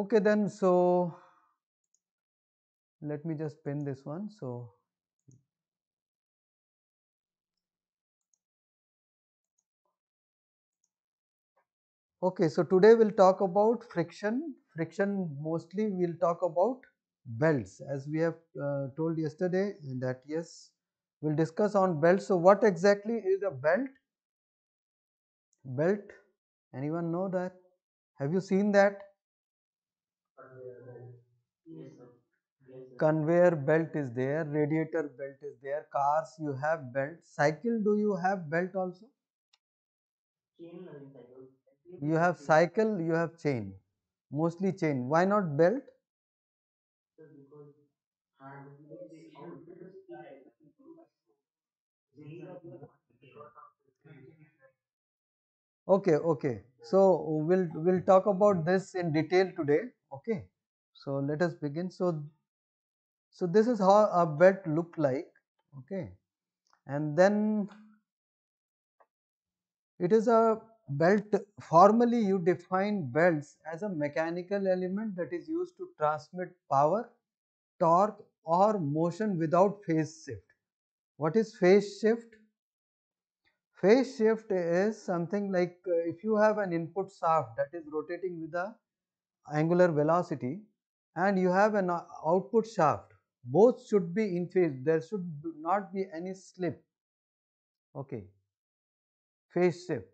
Okay then, so let me just pin this one. So, okay, so today we will talk about friction, friction mostly we will talk about belts as we have uh, told yesterday that yes we will discuss on belts. So, what exactly is a belt? Belt, anyone know that? Have you seen that? conveyor belt is there, radiator belt is there, cars you have belt, cycle do you have belt also? You have cycle, you have chain, mostly chain. Why not belt? Okay, okay. So we'll we'll talk about this in detail today. Okay. So let us begin. So so, this is how a bed looked like okay and then it is a belt formally you define belts as a mechanical element that is used to transmit power torque or motion without phase shift. What is phase shift? Phase shift is something like uh, if you have an input shaft that is rotating with the angular velocity and you have an uh, output shaft both should be in phase there should not be any slip okay phase shift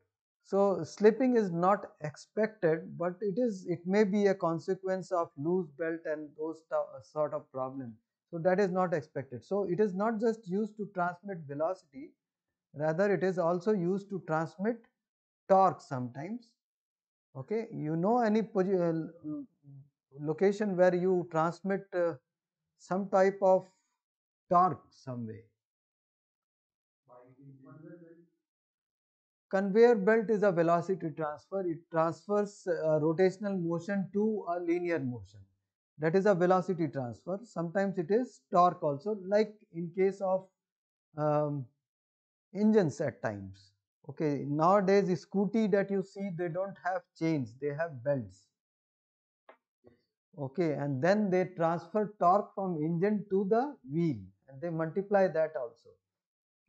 so slipping is not expected but it is it may be a consequence of loose belt and those uh, sort of problem so that is not expected so it is not just used to transmit velocity rather it is also used to transmit torque sometimes okay you know any uh, location where you transmit uh, some type of torque some way. Conveyor belt is a velocity transfer, it transfers uh, rotational motion to a linear motion that is a velocity transfer. Sometimes it is torque also like in case of um, engines at times. Okay, nowadays the scooty that you see they do not have chains, they have belts okay and then they transfer torque from engine to the wheel and they multiply that also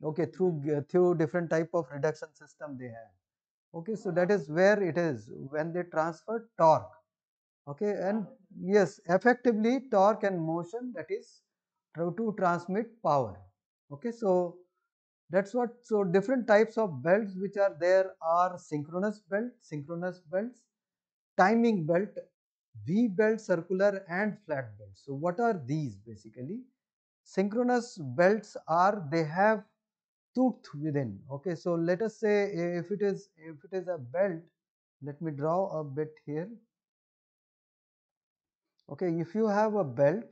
okay through uh, through different type of reduction system they have okay so that is where it is when they transfer torque okay and yes effectively torque and motion that is to transmit power okay so that's what so different types of belts which are there are synchronous belt synchronous belts timing belt V-belt, circular and flat belt. So what are these basically? Synchronous belts are, they have tooth within, okay. So let us say if it is, if it is a belt, let me draw a bit here. Okay, if you have a belt,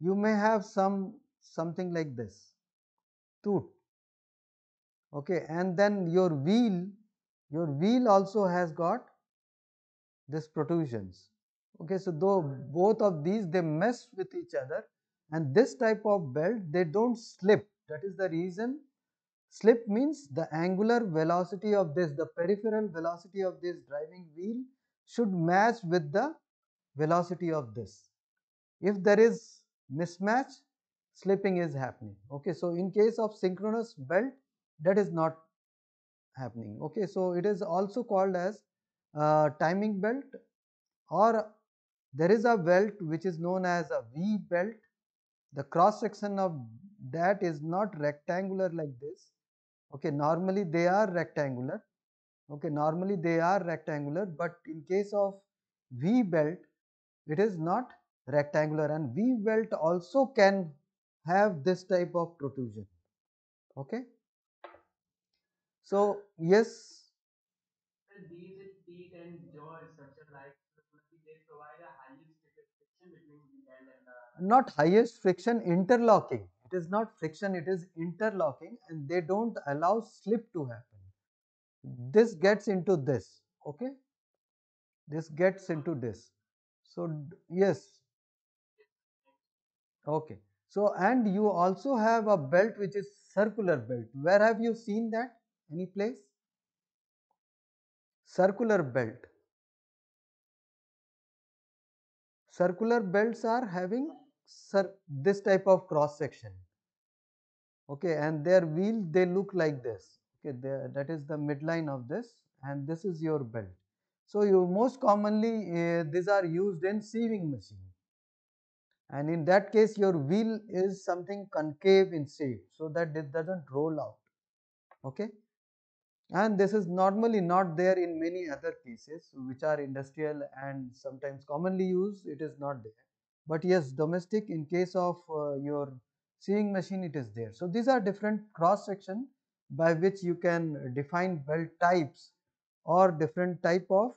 you may have some, something like this, tooth, okay. And then your wheel, your wheel also has got this protrusions okay so though both of these they mess with each other and this type of belt they don't slip that is the reason slip means the angular velocity of this the peripheral velocity of this driving wheel should match with the velocity of this if there is mismatch slipping is happening okay so in case of synchronous belt that is not happening okay so it is also called as uh, timing belt or there is a belt which is known as a V belt. The cross section of that is not rectangular like this. Okay, normally they are rectangular. Okay, normally they are rectangular, but in case of V belt, it is not rectangular and V belt also can have this type of protrusion. Okay. So, yes. not highest friction interlocking it is not friction it is interlocking and they don't allow slip to happen this gets into this okay this gets into this so yes okay so and you also have a belt which is circular belt where have you seen that any place circular belt circular belts are having this type of cross section okay and their wheel they look like this okay that is the midline of this and this is your belt so you most commonly uh, these are used in sieving machine and in that case your wheel is something concave in shape so that it doesn't roll out okay and this is normally not there in many other cases which are industrial and sometimes commonly used it is not there but yes domestic in case of uh, your sewing machine it is there. So these are different cross section by which you can define belt types or different type of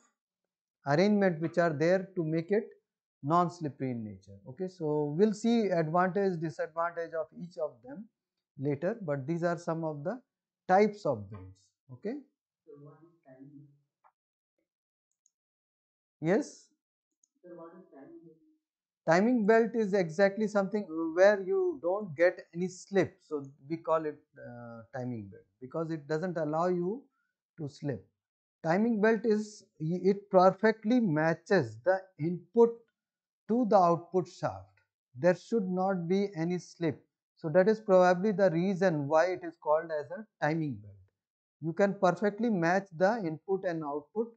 arrangement which are there to make it non-slippery in nature. Okay, so we'll see advantage, disadvantage of each of them later, but these are some of the types of belts. Okay. Yes timing belt is exactly something where you don't get any slip so we call it uh, timing belt because it doesn't allow you to slip timing belt is it perfectly matches the input to the output shaft there should not be any slip so that is probably the reason why it is called as a timing belt you can perfectly match the input and output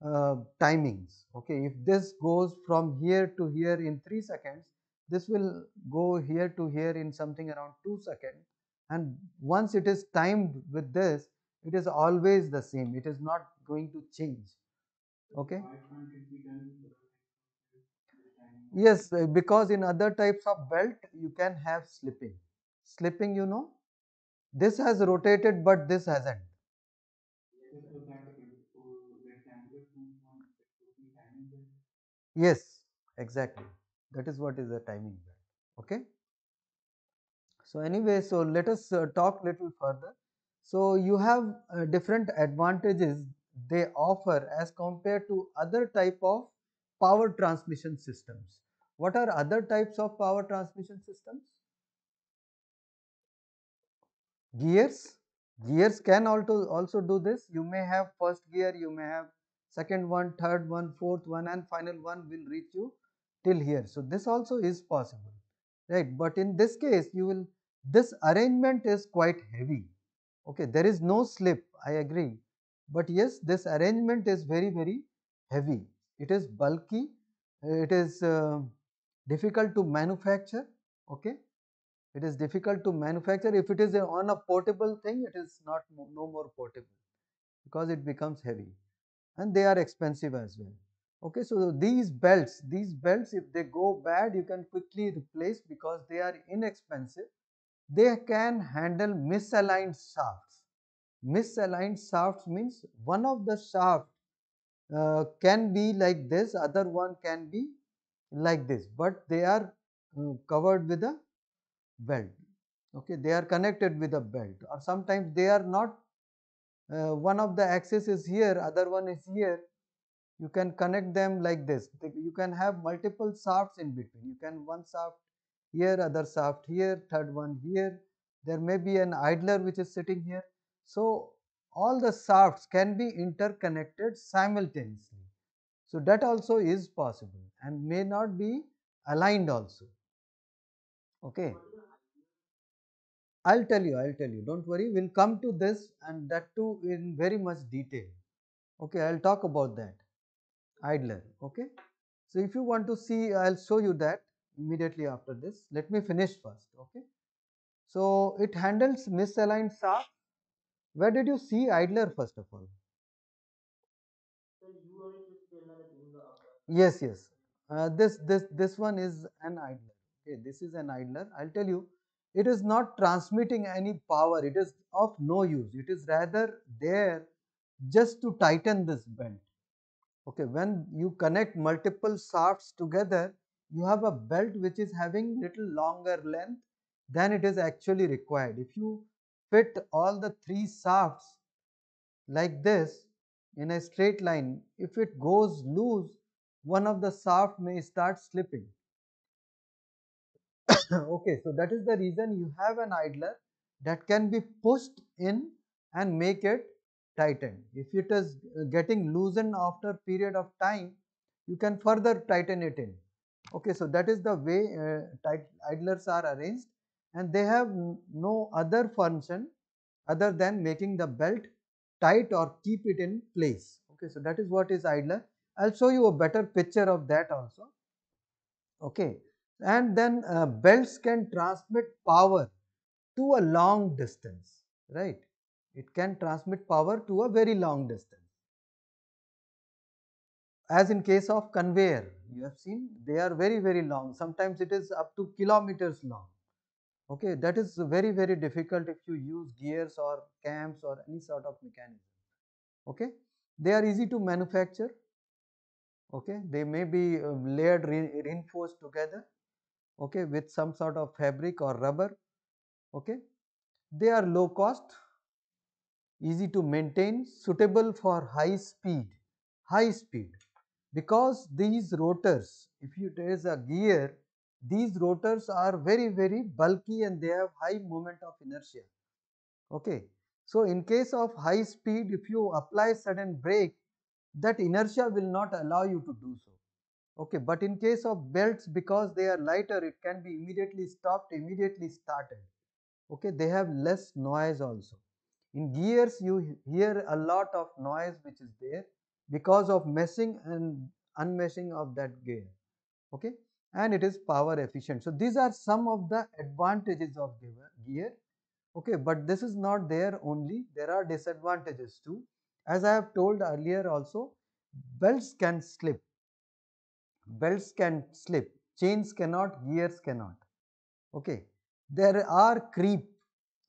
uh, timings okay if this goes from here to here in 3 seconds this will go here to here in something around 2 seconds and once it is timed with this it is always the same it is not going to change okay yes uh, because in other types of belt you can have slipping slipping you know this has rotated but this hasn't Yes, exactly that is what is the timing okay. So anyway so let us uh, talk little further. So you have uh, different advantages they offer as compared to other type of power transmission systems. What are other types of power transmission systems? Gears, gears can also, also do this. You may have first gear, you may have second one, third one, fourth one and final one will reach you till here. So, this also is possible right, but in this case you will this arrangement is quite heavy okay there is no slip I agree but yes this arrangement is very very heavy it is bulky it is uh, difficult to manufacture okay it is difficult to manufacture if it is a, on a portable thing it is not no more portable because it becomes heavy and they are expensive as well. Okay, so these belts, these belts if they go bad you can quickly replace because they are inexpensive. They can handle misaligned shafts. Misaligned shafts means one of the shaft uh, can be like this, other one can be like this, but they are uh, covered with a belt. Okay, they are connected with a belt or sometimes they are not uh, one of the axis is here other one is here you can connect them like this you can have multiple shafts in between you can one shaft here other shaft here third one here there may be an idler which is sitting here so all the shafts can be interconnected simultaneously so that also is possible and may not be aligned also okay I will tell you, I will tell you, do not worry, we will come to this and that too in very much detail. Okay, I will talk about that idler. Okay. So, if you want to see, I will show you that immediately after this. Let me finish first. Okay. So, it handles misaligned shaft. Where did you see idler first of all? Yes, yes. Uh, this this this one is an idler. Okay, this is an idler. I'll tell you it is not transmitting any power it is of no use it is rather there just to tighten this belt okay when you connect multiple shafts together you have a belt which is having little longer length than it is actually required if you fit all the three shafts like this in a straight line if it goes loose one of the shaft may start slipping okay, so that is the reason you have an idler that can be pushed in and make it tighten. If it is uh, getting loosened after period of time, you can further tighten it in. Okay, so that is the way uh, idlers are arranged and they have no other function other than making the belt tight or keep it in place. Okay, so that is what is idler. I will show you a better picture of that also. Okay, and then uh, belts can transmit power to a long distance, right. It can transmit power to a very long distance. As in case of conveyor, you have seen they are very, very long. Sometimes it is up to kilometers long. Okay, that is very, very difficult if you use gears or cams or any sort of mechanism. Okay, they are easy to manufacture okay they may be uh, layered re reinforced together okay with some sort of fabric or rubber okay they are low cost easy to maintain suitable for high speed high speed because these rotors if you raise a gear these rotors are very very bulky and they have high moment of inertia okay so in case of high speed if you apply sudden brake that inertia will not allow you to do so okay but in case of belts because they are lighter it can be immediately stopped immediately started okay they have less noise also in gears you hear a lot of noise which is there because of meshing and unmeshing of that gear okay and it is power efficient so these are some of the advantages of gear okay but this is not there only there are disadvantages too as i have told earlier also belts can slip belts can slip, chains cannot, gears cannot. Okay. There are creep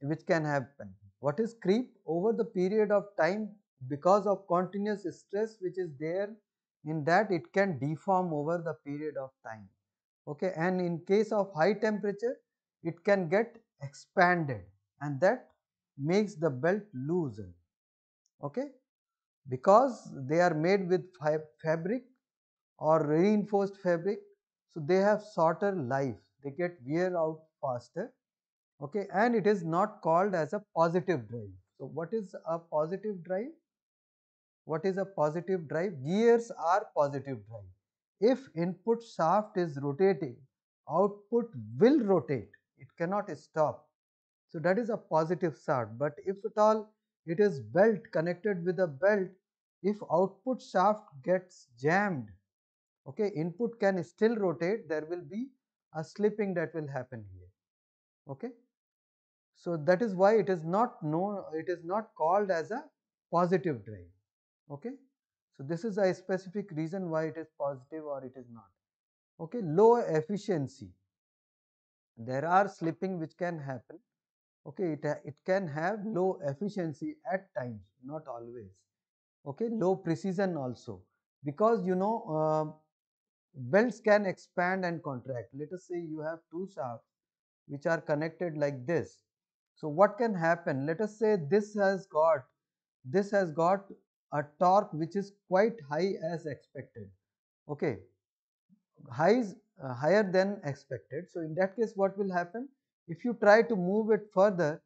which can happen. What is creep? Over the period of time because of continuous stress which is there in that it can deform over the period of time. Okay. And in case of high temperature it can get expanded and that makes the belt looser. Okay. Because they are made with fabric or reinforced fabric. So, they have shorter life, they get wear out faster okay and it is not called as a positive drive. So, what is a positive drive? What is a positive drive? Gears are positive drive. If input shaft is rotating, output will rotate, it cannot stop. So, that is a positive shaft, but if at all it is belt connected with a belt, if output shaft gets jammed okay input can still rotate there will be a slipping that will happen here okay so that is why it is not known it is not called as a positive drive okay so this is a specific reason why it is positive or it is not okay low efficiency there are slipping which can happen okay it, it can have low efficiency at times not always okay low precision also because you know uh, Belts can expand and contract. Let us say you have two shafts which are connected like this. So what can happen? Let us say this has got this has got a torque which is quite high as expected. Okay, high uh, higher than expected. So in that case, what will happen? If you try to move it further,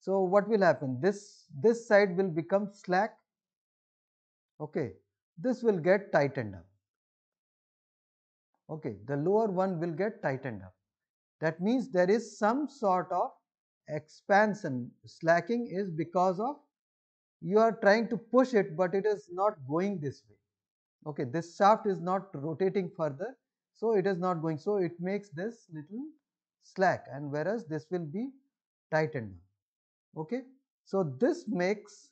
so what will happen? This this side will become slack. Okay, this will get tightened up okay the lower one will get tightened up that means there is some sort of expansion slacking is because of you are trying to push it but it is not going this way okay this shaft is not rotating further so it is not going so it makes this little slack and whereas this will be tightened okay so this makes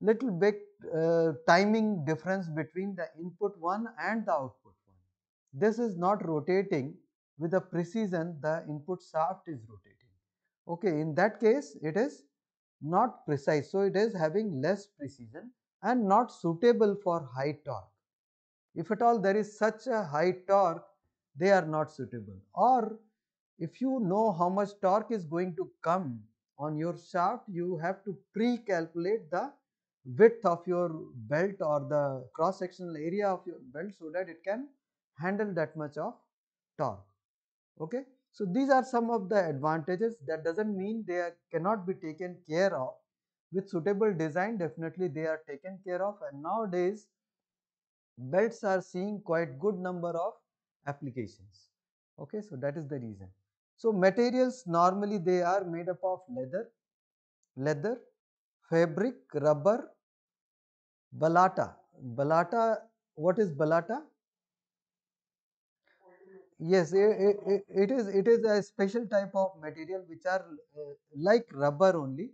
little bit uh, timing difference between the input one and the output this is not rotating with the precision the input shaft is rotating. Okay, in that case it is not precise. So, it is having less precision and not suitable for high torque. If at all there is such a high torque, they are not suitable. Or if you know how much torque is going to come on your shaft, you have to pre-calculate the width of your belt or the cross sectional area of your belt so that it can handle that much of torque okay so these are some of the advantages that doesn't mean they are, cannot be taken care of with suitable design definitely they are taken care of and nowadays belts are seeing quite good number of applications okay so that is the reason so materials normally they are made up of leather leather fabric rubber balata balata what is balata yes it, it, it is it is a special type of material which are uh, like rubber only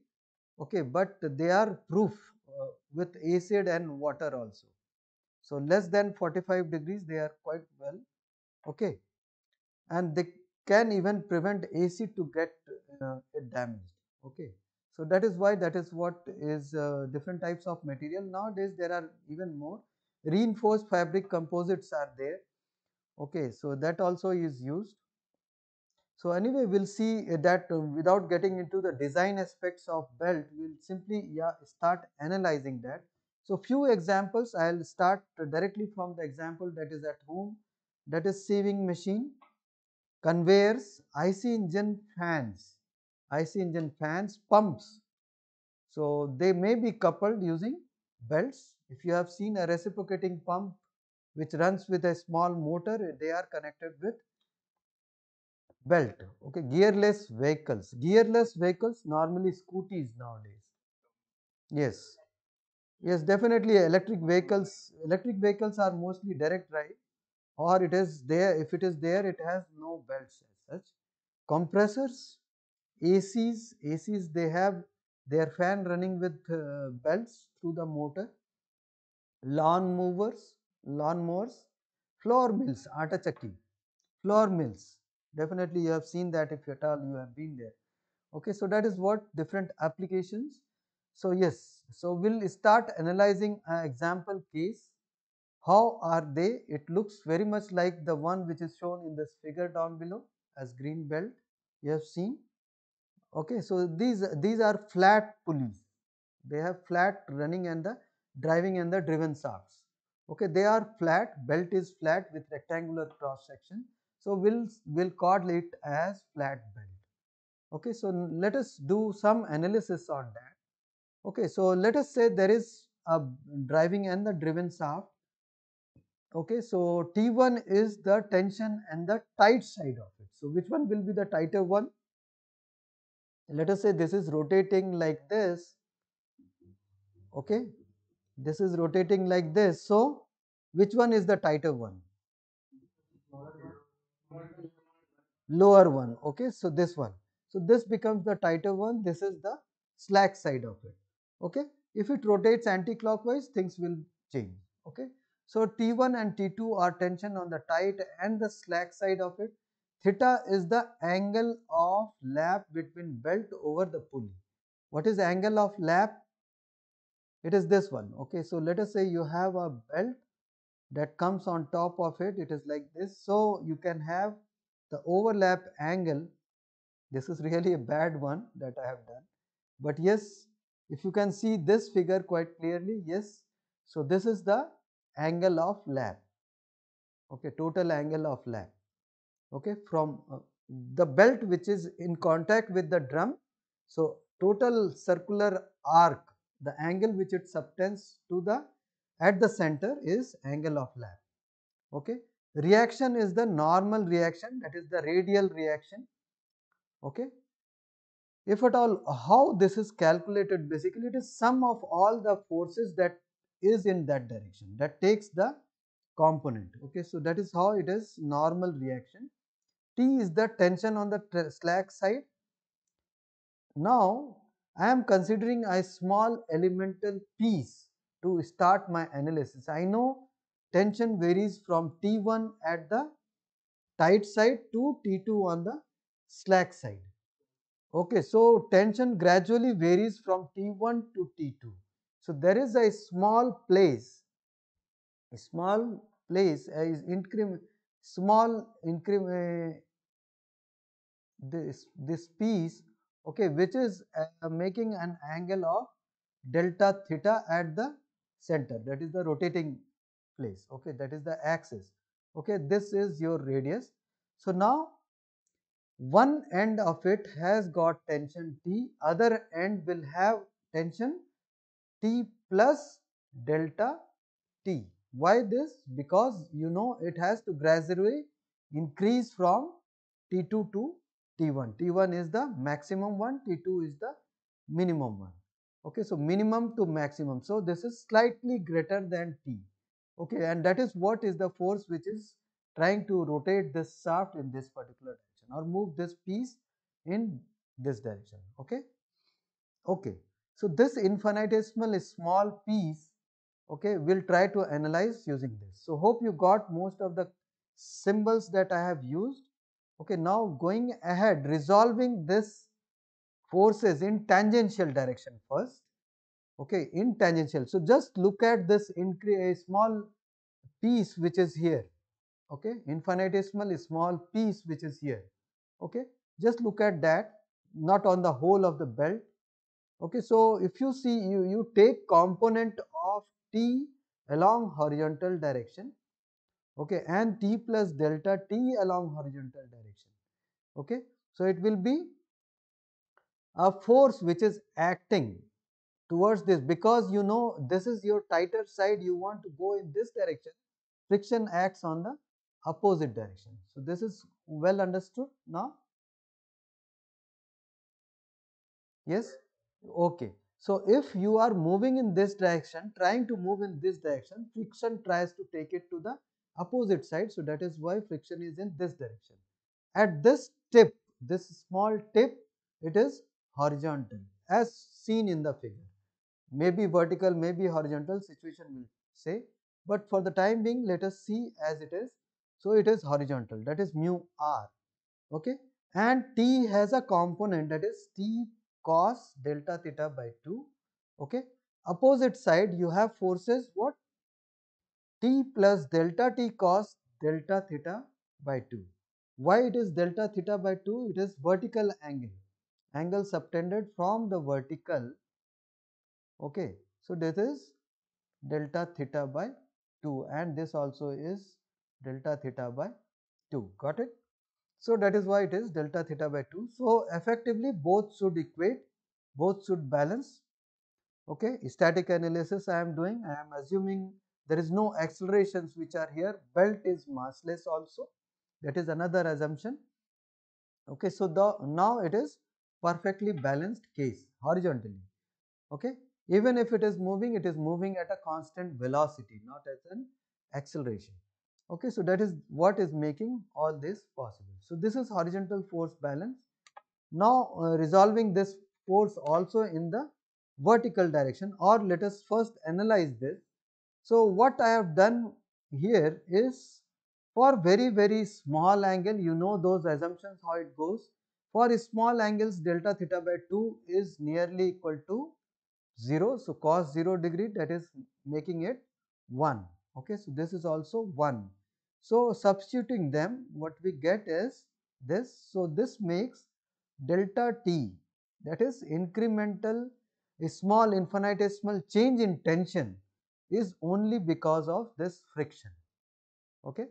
okay but they are proof uh, with acid and water also so less than 45 degrees they are quite well okay and they can even prevent acid to get uh, damaged okay so that is why that is what is uh, different types of material nowadays there are even more reinforced fabric composites are there okay so that also is used so anyway we'll see that without getting into the design aspects of belt we'll simply yeah start analyzing that so few examples i'll start directly from the example that is at home that is saving machine conveyors ic engine fans ic engine fans pumps so they may be coupled using belts if you have seen a reciprocating pump which runs with a small motor they are connected with belt okay gearless vehicles gearless vehicles normally scooters nowadays yes yes definitely electric vehicles electric vehicles are mostly direct drive or it is there if it is there it has no belts as such compressors acs acs they have their fan running with uh, belts through the motor lawn movers lawnmowers, floor mills, atta chakki, floor mills. Definitely you have seen that if at all you have been there. Okay, so that is what different applications. So yes, so we'll start analyzing an example case. How are they? It looks very much like the one which is shown in this figure down below as green belt you have seen. Okay, so these, these are flat pulleys. They have flat running and the driving and the driven shafts okay they are flat belt is flat with rectangular cross section so we'll we'll call it as flat belt okay so let us do some analysis on that okay so let us say there is a driving and the driven shaft okay so t1 is the tension and the tight side of it so which one will be the tighter one let us say this is rotating like this okay this is rotating like this. So, which one is the tighter one? Lower one, okay. So, this one. So, this becomes the tighter one, this is the slack side of it, okay. If it rotates anti-clockwise, things will change, okay. So, T1 and T2 are tension on the tight and the slack side of it. Theta is the angle of lap between belt over the pulley. What is angle of lap? it is this one okay so let us say you have a belt that comes on top of it it is like this so you can have the overlap angle this is really a bad one that I have done but yes if you can see this figure quite clearly yes so this is the angle of lap okay total angle of lap okay from uh, the belt which is in contact with the drum so total circular arc the angle which it subtends to the at the center is angle of lap. Okay. Reaction is the normal reaction that is the radial reaction. Okay. If at all how this is calculated basically it is sum of all the forces that is in that direction that takes the component. Okay. So, that is how it is normal reaction. T is the tension on the slack side. Now, I am considering a small elemental piece to start my analysis. I know tension varies from T1 at the tight side to T2 on the slack side. Okay, so tension gradually varies from T1 to T2. So there is a small place, a small place is increment, small increment, eh, this, this piece okay which is uh, making an angle of delta theta at the center that is the rotating place okay that is the axis okay this is your radius so now one end of it has got tension T, other end will have tension T plus delta T. Why this? Because you know it has to gradually increase from T2 to T1. T1 is the maximum one, T2 is the minimum one. Okay, so minimum to maximum. So this is slightly greater than T. Okay, and that is what is the force which is trying to rotate this shaft in this particular direction or move this piece in this direction. Okay, okay. So this infinitesimal small piece, okay, we'll try to analyze using this. So hope you got most of the symbols that I have used Okay, now going ahead resolving this forces in tangential direction first. Okay, in tangential. So, just look at this a small piece which is here. Okay, infinitesimal small piece which is here. Okay, just look at that not on the whole of the belt. Okay, so if you see you, you take component of t along horizontal direction okay and t plus delta t along horizontal direction okay so it will be a force which is acting towards this because you know this is your tighter side you want to go in this direction friction acts on the opposite direction so this is well understood now yes okay so if you are moving in this direction trying to move in this direction friction tries to take it to the opposite side. So, that is why friction is in this direction. At this tip, this small tip, it is horizontal as seen in the figure. Maybe vertical, maybe horizontal situation will say, but for the time being, let us see as it is. So, it is horizontal that is mu r okay and t has a component that is t cos delta theta by 2 okay. Opposite side you have forces what t plus delta t cos delta theta by 2. Why it is delta theta by 2? It is vertical angle, angle subtended from the vertical. Okay, so this is delta theta by 2 and this also is delta theta by 2. Got it? So that is why it is delta theta by 2. So effectively both should equate, both should balance. Okay, static analysis I am doing, I am assuming there is no accelerations which are here belt is massless also that is another assumption okay so the now it is perfectly balanced case horizontally okay even if it is moving it is moving at a constant velocity not as an acceleration okay so that is what is making all this possible so this is horizontal force balance now uh, resolving this force also in the vertical direction or let us first analyze this so, what I have done here is for very very small angle you know those assumptions how it goes. For small angles delta theta by 2 is nearly equal to 0. So, cos 0 degree that is making it 1 okay. So, this is also 1. So, substituting them what we get is this. So, this makes delta t that is incremental small infinitesimal change in tension is only because of this friction. Okay?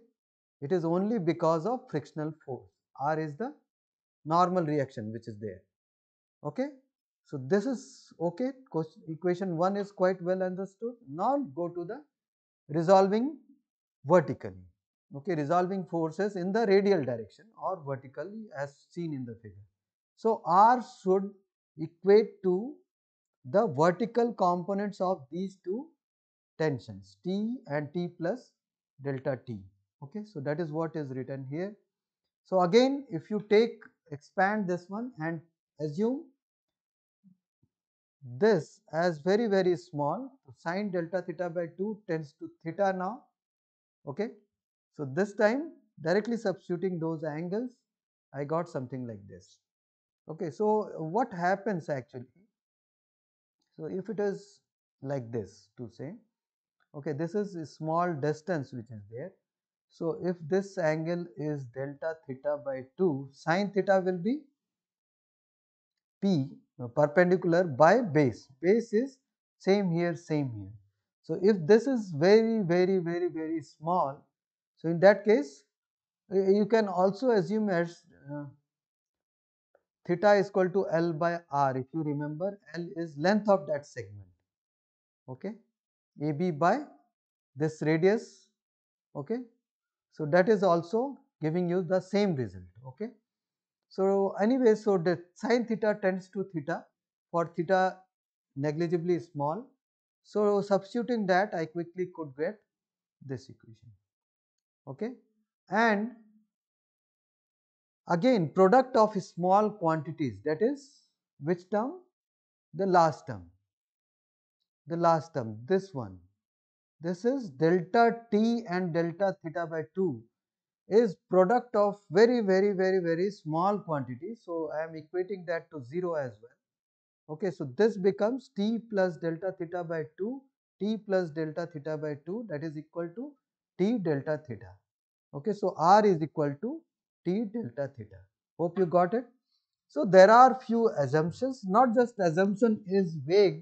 It is only because of frictional force. R is the normal reaction which is there. Okay? So, this is okay Question, equation 1 is quite well understood. Now, go to the resolving vertically. Okay, resolving forces in the radial direction or vertically as seen in the figure. So, R should equate to the vertical components of these two tensions T and T plus delta T. Okay, so that is what is written here. So again, if you take expand this one and assume this as very very small, sine delta theta by 2 tends to theta now. Okay, so this time directly substituting those angles, I got something like this. Okay, so what happens actually? So if it is like this to say okay this is small distance which is there so if this angle is delta theta by 2 sine theta will be p uh, perpendicular by base base is same here same here so if this is very very very very small so in that case uh, you can also assume as uh, theta is equal to L by R if you remember L is length of that segment okay AB by this radius okay. So, that is also giving you the same result okay. So, anyway so the sine theta tends to theta for theta negligibly small. So, substituting that I quickly could get this equation okay and again product of small quantities that is which term the last term the last term this one this is delta t and delta theta by 2 is product of very very very very small quantity so i am equating that to 0 as well okay so this becomes t plus delta theta by 2 t plus delta theta by 2 that is equal to t delta theta okay so r is equal to t delta theta hope you got it so there are few assumptions not just assumption is vague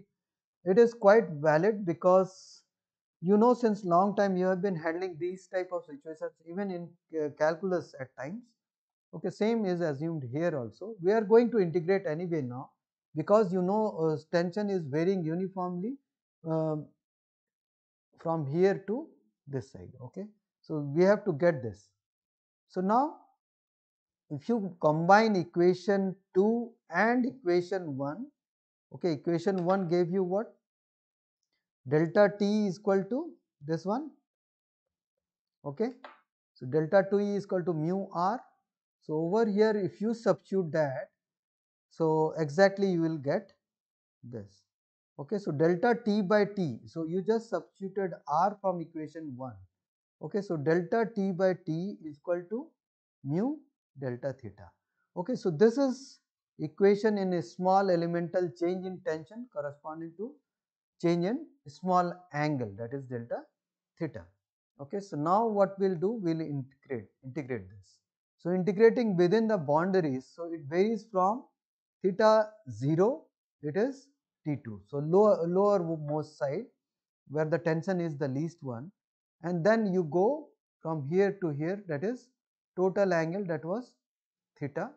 it is quite valid because you know since long time you have been handling these type of situations even in calculus at times okay same is assumed here also we are going to integrate anyway now because you know uh, tension is varying uniformly um, from here to this side okay so we have to get this so now if you combine equation 2 and equation 1 okay equation 1 gave you what delta t is equal to this one okay so delta 2 e is equal to mu r so over here if you substitute that so exactly you will get this okay so delta t by t so you just substituted r from equation 1 okay so delta t by t is equal to mu delta theta okay so this is equation in a small elemental change in tension corresponding to change in small angle that is delta theta. Okay. So, now what we will do we will integrate integrate this. So, integrating within the boundaries so it varies from theta 0 it is T2. So, lower lower most side where the tension is the least one and then you go from here to here that is total angle that was theta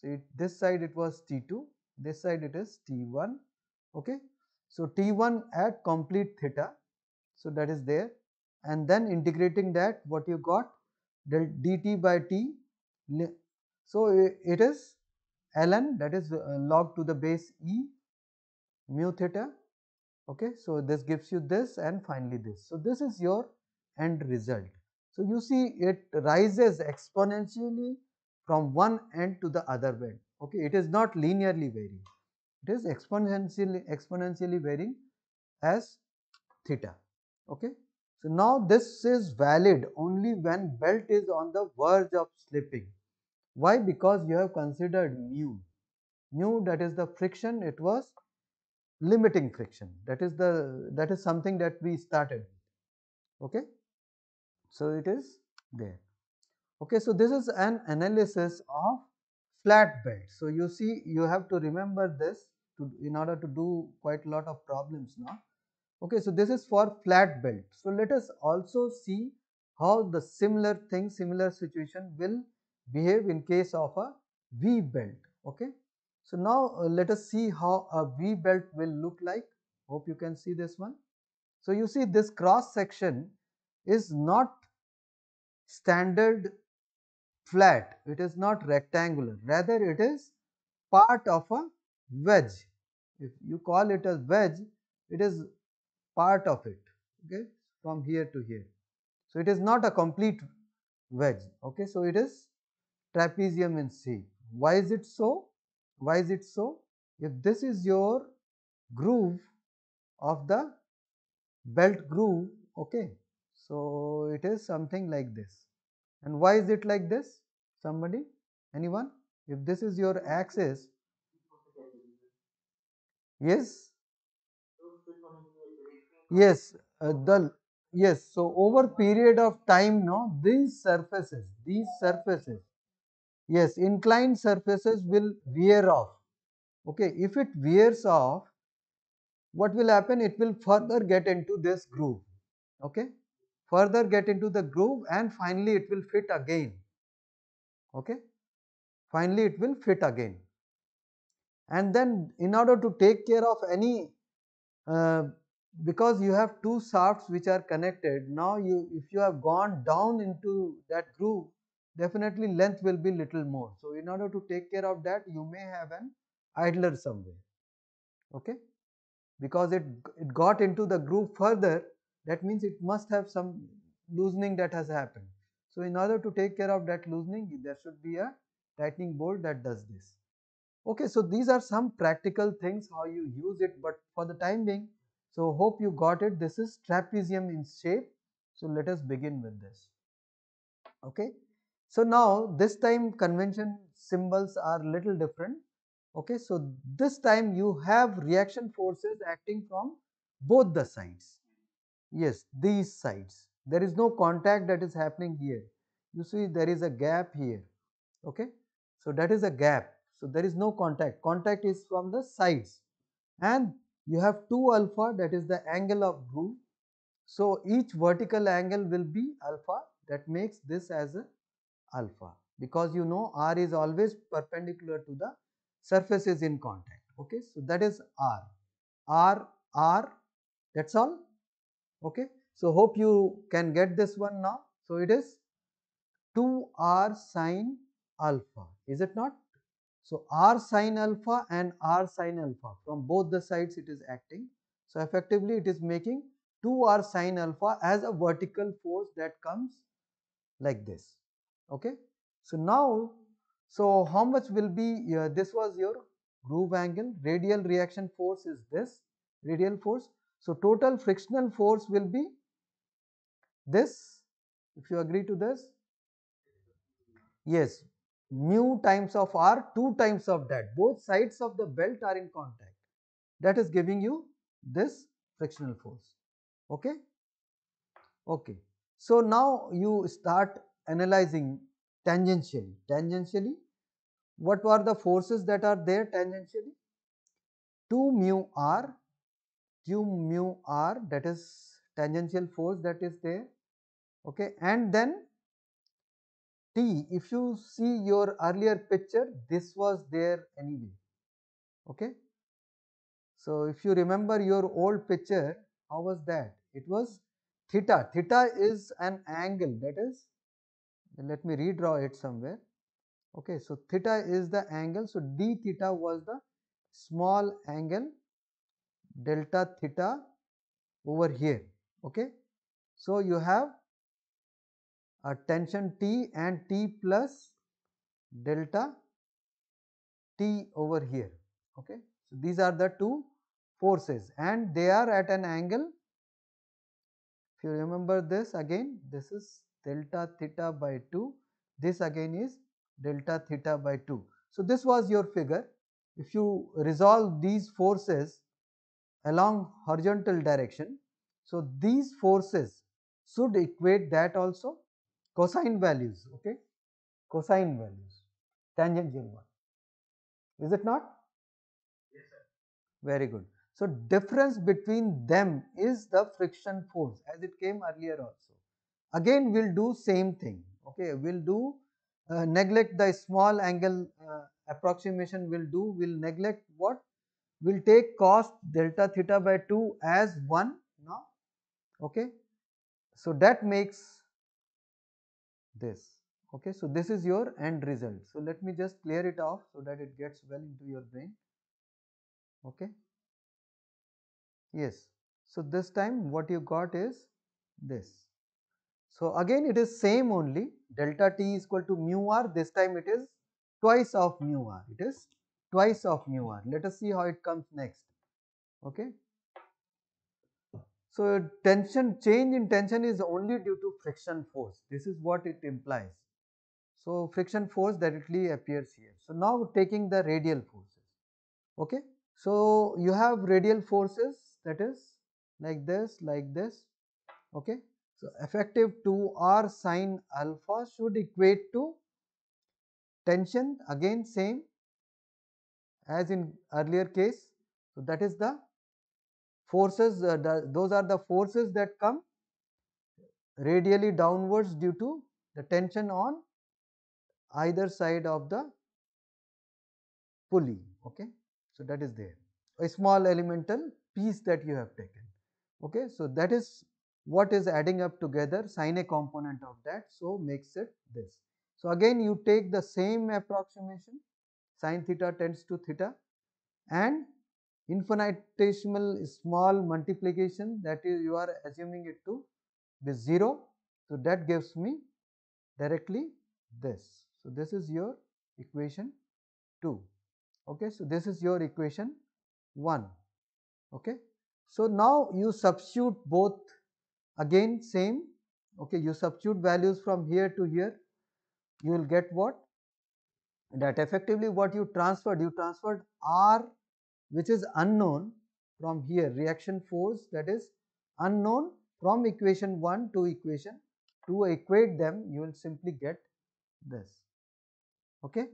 so, it, this side it was T2, this side it is T1, okay. So, T1 at complete theta, so that is there and then integrating that what you got del dt by t. So, it is ln that is uh, log to the base e mu theta okay. So, this gives you this and finally this. So, this is your end result. So, you see it rises exponentially from one end to the other end okay it is not linearly varying it is exponentially exponentially varying as theta okay so now this is valid only when belt is on the verge of slipping why because you have considered mu mu that is the friction it was limiting friction that is the that is something that we started okay so it is there Okay, so this is an analysis of flatbed. So you see you have to remember this to, in order to do quite a lot of problems now. Okay, so this is for flatbed. So let us also see how the similar thing, similar situation will behave in case of a V belt. Okay. So now uh, let us see how a V belt will look like. Hope you can see this one. So you see this cross section is not standard flat, it is not rectangular, rather it is part of a wedge. If you call it a wedge, it is part of it, okay, from here to here. So, it is not a complete wedge, okay. So, it is trapezium in C. Why is it so? Why is it so? If this is your groove of the belt groove, okay. So, it is something like this. And why is it like this? Somebody? Anyone? If this is your axis, yes? Yes, uh, the yes so over period of time now these surfaces these surfaces yes inclined surfaces will wear off okay if it wears off what will happen it will further get into this groove okay further get into the groove and finally it will fit again okay finally it will fit again and then in order to take care of any uh, because you have two shafts which are connected now you if you have gone down into that groove definitely length will be little more so in order to take care of that you may have an idler somewhere okay because it it got into the groove further that means it must have some loosening that has happened. So, in order to take care of that loosening there should be a tightening bolt that does this. Okay, so these are some practical things how you use it but for the time being, so hope you got it. This is trapezium in shape. So, let us begin with this. Okay. So, now this time convention symbols are little different. Okay. So, this time you have reaction forces acting from both the sides yes these sides there is no contact that is happening here you see there is a gap here okay so that is a gap so there is no contact contact is from the sides and you have 2 alpha that is the angle of groove so each vertical angle will be alpha that makes this as a alpha because you know r is always perpendicular to the surfaces in contact okay so that is r r r that's all okay. So, hope you can get this one now. So, it is 2 r sine alpha is it not? So, r sine alpha and r sine alpha from both the sides it is acting. So, effectively it is making 2 r sine alpha as a vertical force that comes like this okay. So, now so how much will be uh, this was your groove angle radial reaction force is this radial force so, total frictional force will be this if you agree to this yes mu times of r 2 times of that both sides of the belt are in contact that is giving you this frictional force okay okay so now you start analyzing tangentially tangentially what were the forces that are there tangentially 2 mu r mu r that is tangential force that is there okay and then t if you see your earlier picture this was there anyway okay so if you remember your old picture how was that it was theta theta is an angle that is let me redraw it somewhere okay so theta is the angle so d theta was the small angle delta theta over here okay. So, you have a tension T and T plus delta T over here okay. So, these are the two forces and they are at an angle if you remember this again this is delta theta by 2 this again is delta theta by 2. So, this was your figure if you resolve these forces along horizontal direction. So, these forces should equate that also cosine values okay cosine values tangential one is it not yes sir very good so difference between them is the friction force as it came earlier also again we'll do same thing okay we'll do uh, neglect the small angle uh, approximation we'll do we'll neglect what we will take cos delta theta by 2 as 1 now okay so that makes this okay so this is your end result so let me just clear it off so that it gets well into your brain okay yes so this time what you got is this so again it is same only delta t is equal to mu r this time it is twice of mu r it is twice of mu r. Let us see how it comes next. Okay. So, tension change in tension is only due to friction force. This is what it implies. So, friction force directly appears here. So, now taking the radial forces. Okay. So, you have radial forces that is like this, like this. Okay. So, effective 2r sine alpha should equate to tension again same as in earlier case. So, that is the forces uh, the, those are the forces that come radially downwards due to the tension on either side of the pulley. Okay. So, that is there a small elemental piece that you have taken. Okay. So, that is what is adding up together sine component of that. So, makes it this. So, again you take the same approximation sine theta tends to theta and infinitesimal small multiplication that is you are assuming it to be 0. So, that gives me directly this. So, this is your equation 2. Okay. So, this is your equation 1. Okay. So, now you substitute both again same okay you substitute values from here to here you will get what that effectively what you transferred, you transferred R which is unknown from here reaction force that is unknown from equation 1 to equation to equate them you will simply get this okay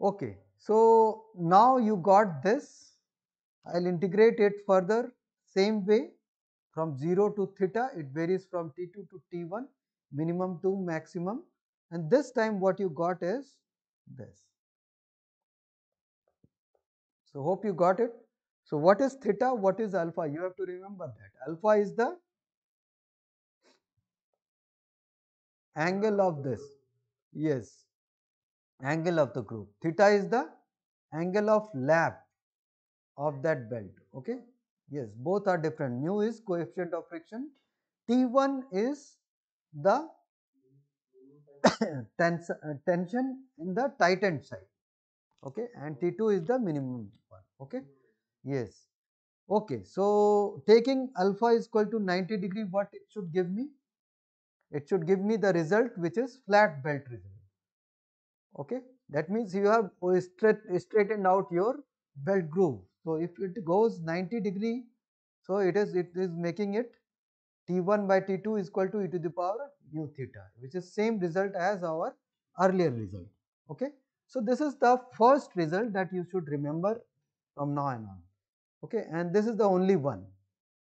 okay so now you got this i'll integrate it further same way from 0 to theta, it varies from T2 to T1, minimum to maximum and this time what you got is this. So, hope you got it. So, what is theta, what is alpha? You have to remember that. Alpha is the angle of this, yes, angle of the group. Theta is the angle of lap of that belt, okay. Yes, both are different. Mu is coefficient of friction. T1 is the uh, tension in the tightened side. Okay, and T2 is the minimum one. Okay, yes. Okay, so taking alpha is equal to 90 degree, what it should give me? It should give me the result which is flat belt result. Okay, that means you have straight, straightened out your belt groove. So, if it goes 90 degree, so it is it is making it T1 by T2 is equal to e to the power u theta which is same result as our earlier result. Okay. So, this is the first result that you should remember from now and on okay and this is the only one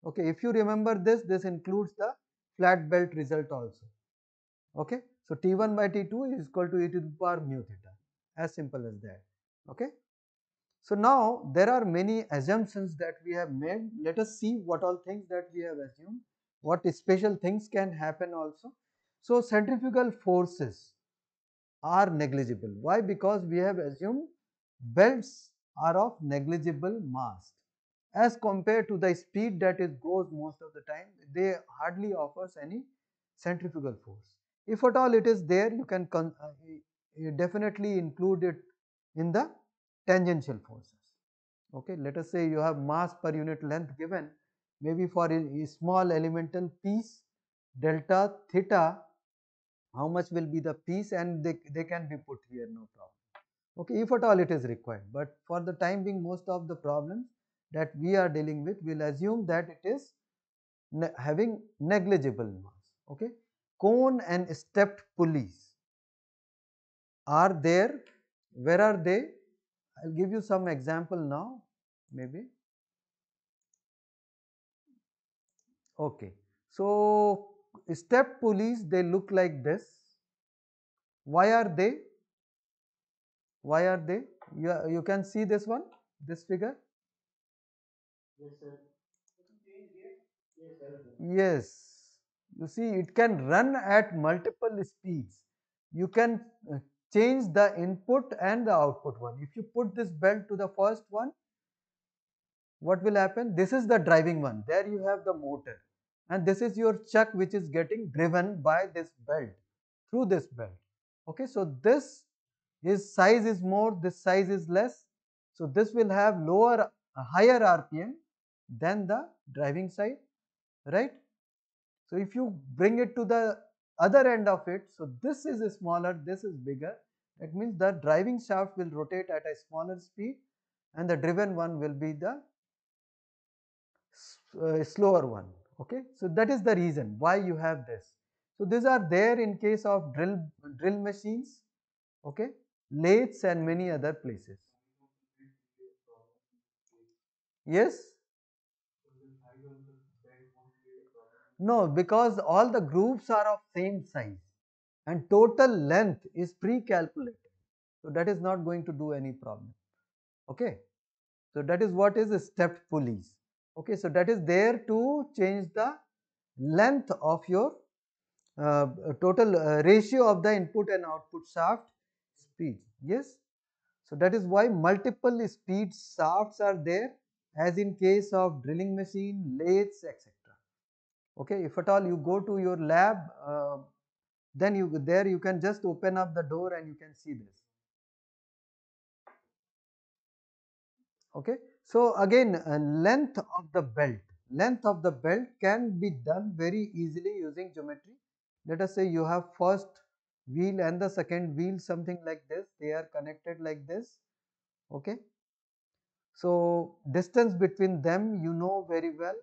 okay if you remember this this includes the flat belt result also okay so t1 by t2 is equal to e to the power mu theta as simple as that okay so, now there are many assumptions that we have made. Let us see what all things that we have assumed, what special things can happen also. So, centrifugal forces are negligible. Why? Because we have assumed belts are of negligible mass as compared to the speed that it goes most of the time they hardly offers any centrifugal force. If at all it is there you can uh, definitely include it in the tangential forces. Okay, let us say you have mass per unit length given maybe for a small elemental piece delta theta how much will be the piece and they, they can be put here no problem okay if at all it is required but for the time being most of the problems that we are dealing with will assume that it is ne having negligible mass okay cone and stepped pulleys are there where are they I will give you some example now maybe. Okay. So, step pulleys they look like this. Why are they? Why are they? You, you can see this one, this figure? Yes, sir. Yes, you see it can run at multiple speeds. You can uh, change the input and the output one. If you put this belt to the first one, what will happen? This is the driving one. There you have the motor and this is your chuck which is getting driven by this belt through this belt. Okay, so this is size is more, this size is less. So this will have lower, higher RPM than the driving side, right? So if you bring it to the other end of it. So, this is smaller, this is bigger. That means the driving shaft will rotate at a smaller speed and the driven one will be the uh, slower one. Okay. So, that is the reason why you have this. So, these are there in case of drill, drill machines, okay, lathes and many other places. Yes. No, because all the groups are of same size and total length is pre-calculated. So, that is not going to do any problem. Okay. So, that is what is stepped pulleys. Okay. So, that is there to change the length of your uh, total uh, ratio of the input and output shaft speed. Yes. So, that is why multiple speed shafts are there as in case of drilling machine, lathes etc okay if at all you go to your lab uh, then you there you can just open up the door and you can see this okay so again uh, length of the belt length of the belt can be done very easily using geometry let us say you have first wheel and the second wheel something like this they are connected like this okay so distance between them you know very well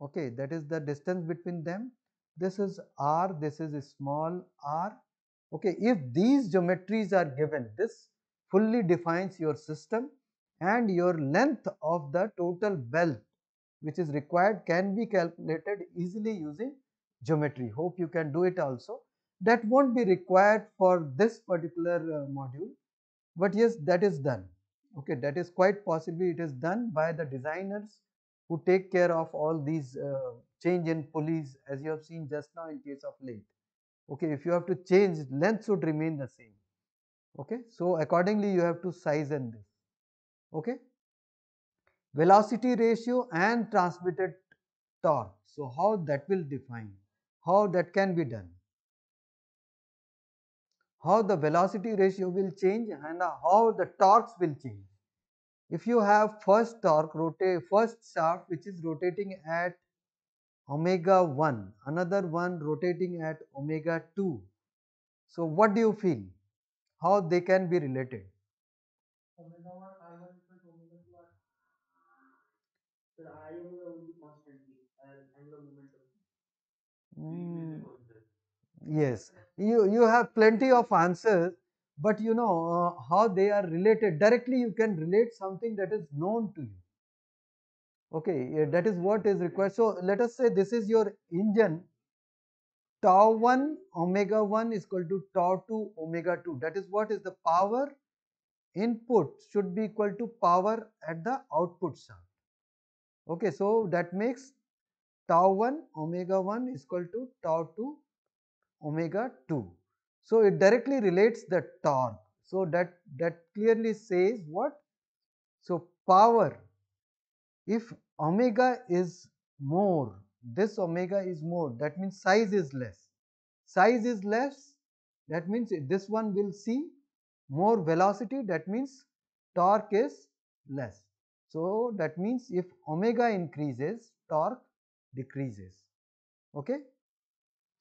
okay that is the distance between them this is r this is small r okay if these geometries are given this fully defines your system and your length of the total belt which is required can be calculated easily using geometry hope you can do it also that won't be required for this particular uh, module but yes that is done okay that is quite possibly it is done by the designers who take care of all these uh, change in pulleys as you have seen just now in case of length. Okay, if you have to change length should remain the same. Okay, so accordingly you have to size and this. Okay, velocity ratio and transmitted torque. So how that will define? How that can be done? How the velocity ratio will change and how the torques will change? if you have first torque rotate first shaft which is rotating at omega 1 another one rotating at omega 2 so what do you feel how they can be related omega 1 i omega 2 r so i will be constantly angular momentum mm. yes you you have plenty of answers but you know uh, how they are related directly you can relate something that is known to you okay that is what is required so let us say this is your engine tau 1 omega 1 is equal to tau 2 omega 2 that is what is the power input should be equal to power at the output side okay so that makes tau 1 omega 1 is equal to tau 2 omega 2 so, it directly relates the torque. So, that, that clearly says what? So, power if omega is more, this omega is more that means size is less. Size is less that means this one will see more velocity that means torque is less. So, that means if omega increases torque decreases. Okay?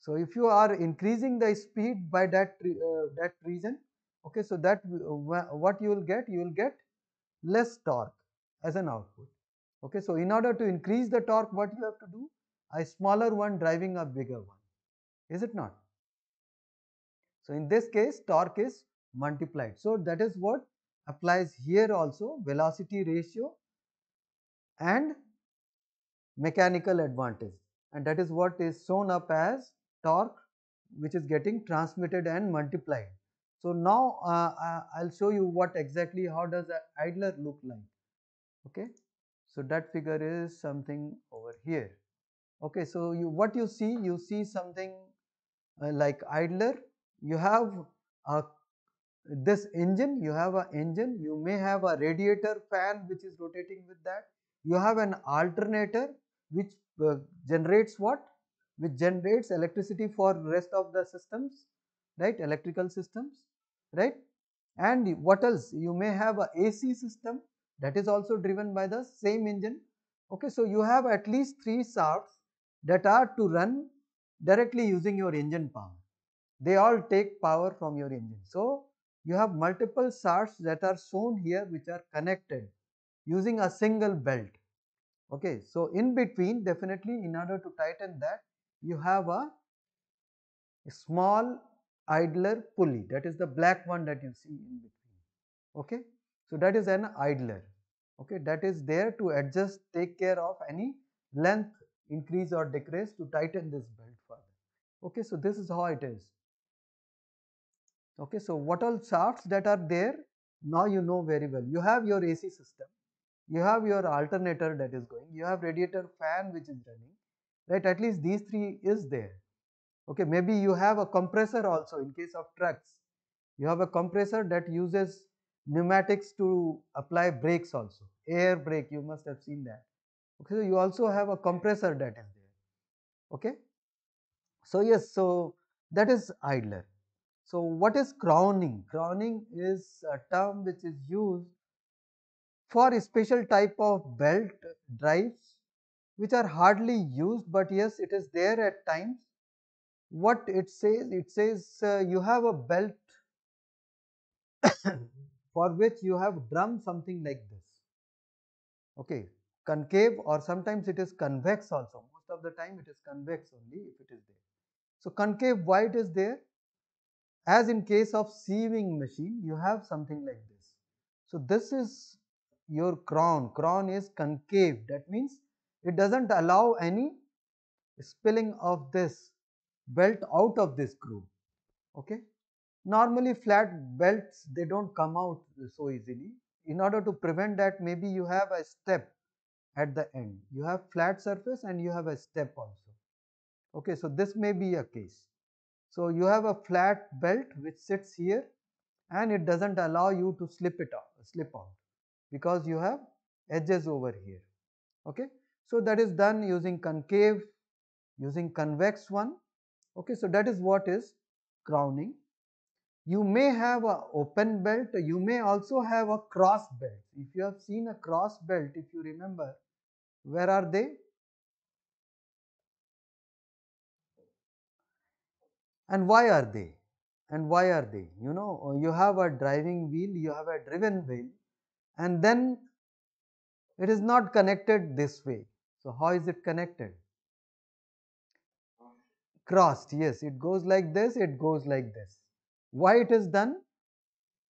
So, if you are increasing the speed by that, uh, that region, okay, so that uh, what you will get, you will get less torque as an output. Okay, so in order to increase the torque, what you have to do? A smaller one driving a bigger one, is it not? So, in this case, torque is multiplied. So, that is what applies here also velocity ratio and mechanical advantage and that is what is shown up as torque which is getting transmitted and multiplied. So now uh, uh I'll show you what exactly how does the idler look like. Okay, so that figure is something over here. Okay, so you what you see you see something uh, like idler. You have a this engine. You have an engine. You may have a radiator fan which is rotating with that. You have an alternator which uh, generates what which generates electricity for rest of the systems right electrical systems right and what else you may have a AC system that is also driven by the same engine okay so you have at least three shafts that are to run directly using your engine power they all take power from your engine so you have multiple shafts that are shown here which are connected using a single belt okay so in between definitely in order to tighten that you have a small idler pulley that is the black one that you see in between okay so that is an idler okay that is there to adjust take care of any length increase or decrease to tighten this belt further okay so this is how it is okay so what all shafts that are there now you know very well you have your ac system you have your alternator that is going you have radiator fan which is running right at least these three is there okay maybe you have a compressor also in case of trucks you have a compressor that uses pneumatics to apply brakes also air brake you must have seen that okay so you also have a compressor that is there okay so yes so that is idler so what is crowning crowning is a term which is used for a special type of belt drives which are hardly used but yes it is there at times. What it says? It says uh, you have a belt for which you have drum something like this. Okay, concave or sometimes it is convex also most of the time it is convex only if it is there. So, concave why it is there as in case of sieving machine you have something like this. So, this is your crown, crown is concave that means it does not allow any spilling of this belt out of this groove. Okay? Normally flat belts they do not come out so easily. In order to prevent that maybe you have a step at the end. You have flat surface and you have a step also. Okay, so this may be a case. So you have a flat belt which sits here and it does not allow you to slip it out, slip out because you have edges over here. Okay. So, that is done using concave, using convex one. Okay, so that is what is crowning. You may have a open belt, you may also have a cross belt. If you have seen a cross belt, if you remember, where are they? And why are they? And why are they? You know, uh, you have a driving wheel, you have a driven wheel, and then it is not connected this way so, how is it connected? Crossed, yes, it goes like this, it goes like this. Why it is done?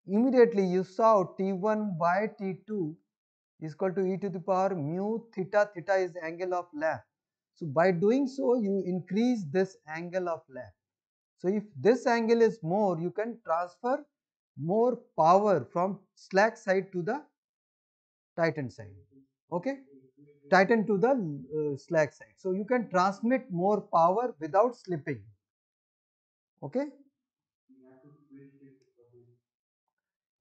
Immediately you saw T1 by T2 is equal to e to the power mu theta, theta is angle of lap. So, by doing so you increase this angle of lap. So, if this angle is more you can transfer more power from slack side to the tightened side. Okay tighten to the uh, slack side. So you can transmit more power without slipping. Okay.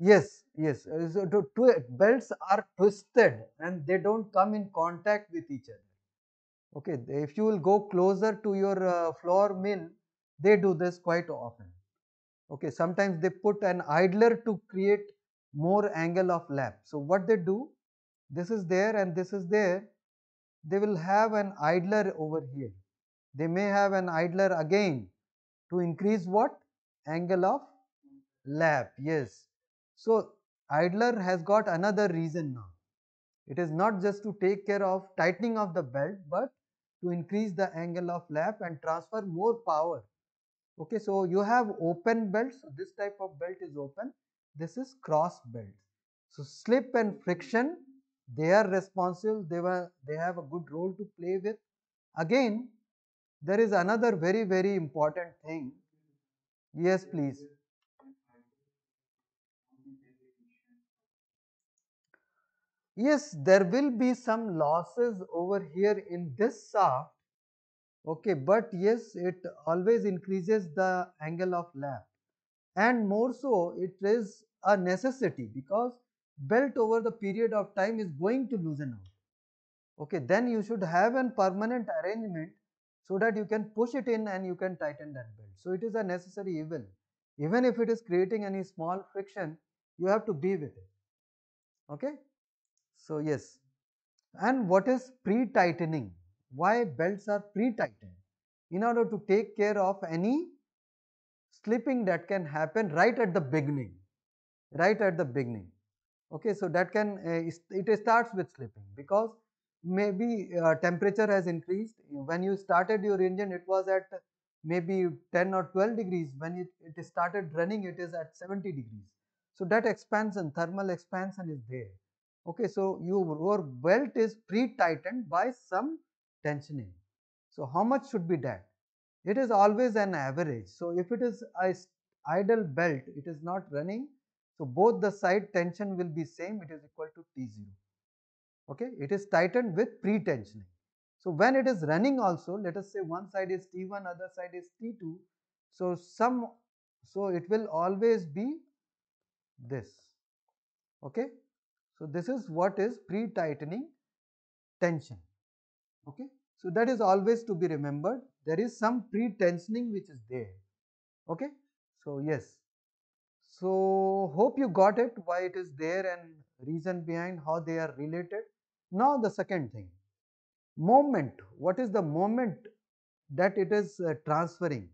Yes, yes. Uh, so to, to, belts are twisted and they don't come in contact with each other. Okay, if you will go closer to your uh, floor mill, they do this quite often. Okay, sometimes they put an idler to create more angle of lap. So what they do, this is there and this is there they will have an idler over here. They may have an idler again to increase what? Angle of lap, yes. So, idler has got another reason now. It is not just to take care of tightening of the belt, but to increase the angle of lap and transfer more power. Okay, so you have open belts. So this type of belt is open. This is cross belt. So slip and friction they are responsible they were they have a good role to play with again there is another very very important thing yes please yes there will be some losses over here in this shaft okay but yes it always increases the angle of lap and more so it is a necessity because belt over the period of time is going to loosen out. Okay, then you should have a permanent arrangement so that you can push it in and you can tighten that belt. So it is a necessary evil. Even if it is creating any small friction, you have to be with it. Okay, so yes. And what is pre-tightening? Why belts are pre-tightened? In order to take care of any slipping that can happen right at the beginning, right at the beginning okay so that can eh, it starts with slipping because maybe uh, temperature has increased when you started your engine it was at maybe 10 or 12 degrees when it, it started running it is at 70 degrees so that expansion thermal expansion is there okay so your belt is pre-tightened by some tensioning so how much should be that it is always an average so if it is a idle belt it is not running so, both the side tension will be same it is equal to T0 okay it is tightened with pre-tensioning. So, when it is running also let us say one side is T1 other side is T2. So, some so it will always be this okay. So, this is what is pre-tightening tension okay. So, that is always to be remembered there is some pre-tensioning which is there okay. So, yes so, hope you got it why it is there and reason behind how they are related. Now, the second thing moment what is the moment that it is uh, transferring?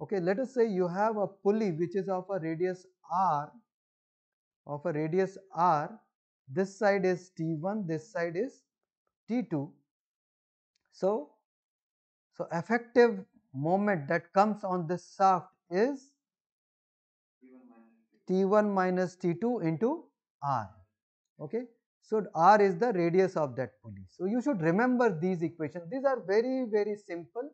Okay, let us say you have a pulley which is of a radius r of a radius r this side is t1 this side is t2 so so effective moment that comes on this shaft is T1 minus T2 into R. Okay. So, R is the radius of that pulley. So, you should remember these equations. These are very, very simple.